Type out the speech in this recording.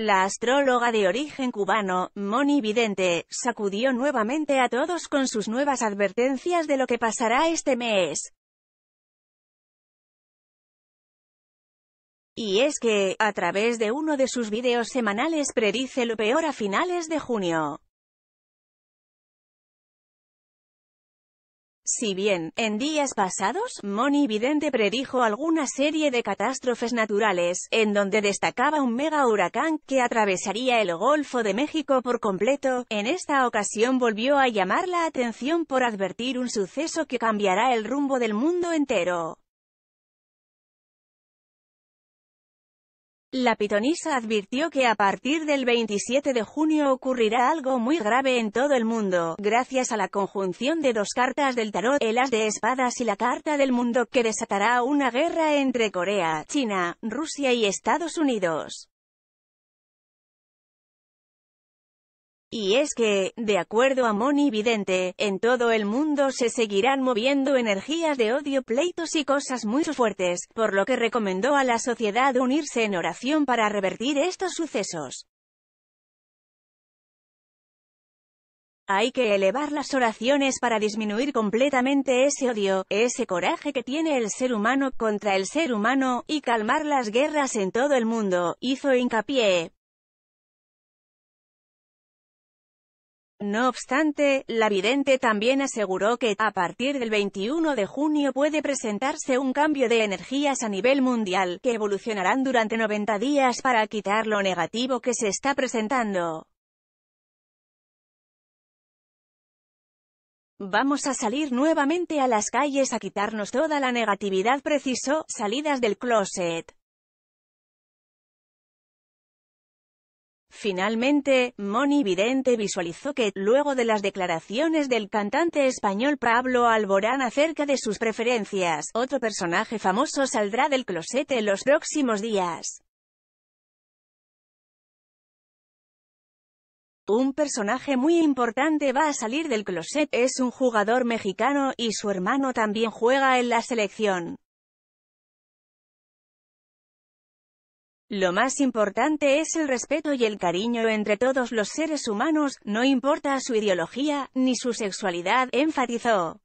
La astróloga de origen cubano, Moni Vidente, sacudió nuevamente a todos con sus nuevas advertencias de lo que pasará este mes. Y es que, a través de uno de sus videos semanales predice lo peor a finales de junio. Si bien, en días pasados, Moni Vidente predijo alguna serie de catástrofes naturales, en donde destacaba un mega huracán que atravesaría el Golfo de México por completo, en esta ocasión volvió a llamar la atención por advertir un suceso que cambiará el rumbo del mundo entero. La pitonisa advirtió que a partir del 27 de junio ocurrirá algo muy grave en todo el mundo, gracias a la conjunción de dos cartas del tarot, el as de espadas y la carta del mundo, que desatará una guerra entre Corea, China, Rusia y Estados Unidos. Y es que, de acuerdo a Moni Vidente, en todo el mundo se seguirán moviendo energías de odio, pleitos y cosas muy fuertes, por lo que recomendó a la sociedad unirse en oración para revertir estos sucesos. Hay que elevar las oraciones para disminuir completamente ese odio, ese coraje que tiene el ser humano contra el ser humano, y calmar las guerras en todo el mundo, hizo hincapié. No obstante, la vidente también aseguró que, a partir del 21 de junio puede presentarse un cambio de energías a nivel mundial, que evolucionarán durante 90 días para quitar lo negativo que se está presentando. Vamos a salir nuevamente a las calles a quitarnos toda la negatividad, preciso, salidas del closet. Finalmente, Moni Vidente visualizó que, luego de las declaraciones del cantante español Pablo Alborán acerca de sus preferencias, otro personaje famoso saldrá del closet en los próximos días. Un personaje muy importante va a salir del closet, es un jugador mexicano, y su hermano también juega en la selección. Lo más importante es el respeto y el cariño entre todos los seres humanos, no importa su ideología, ni su sexualidad, enfatizó.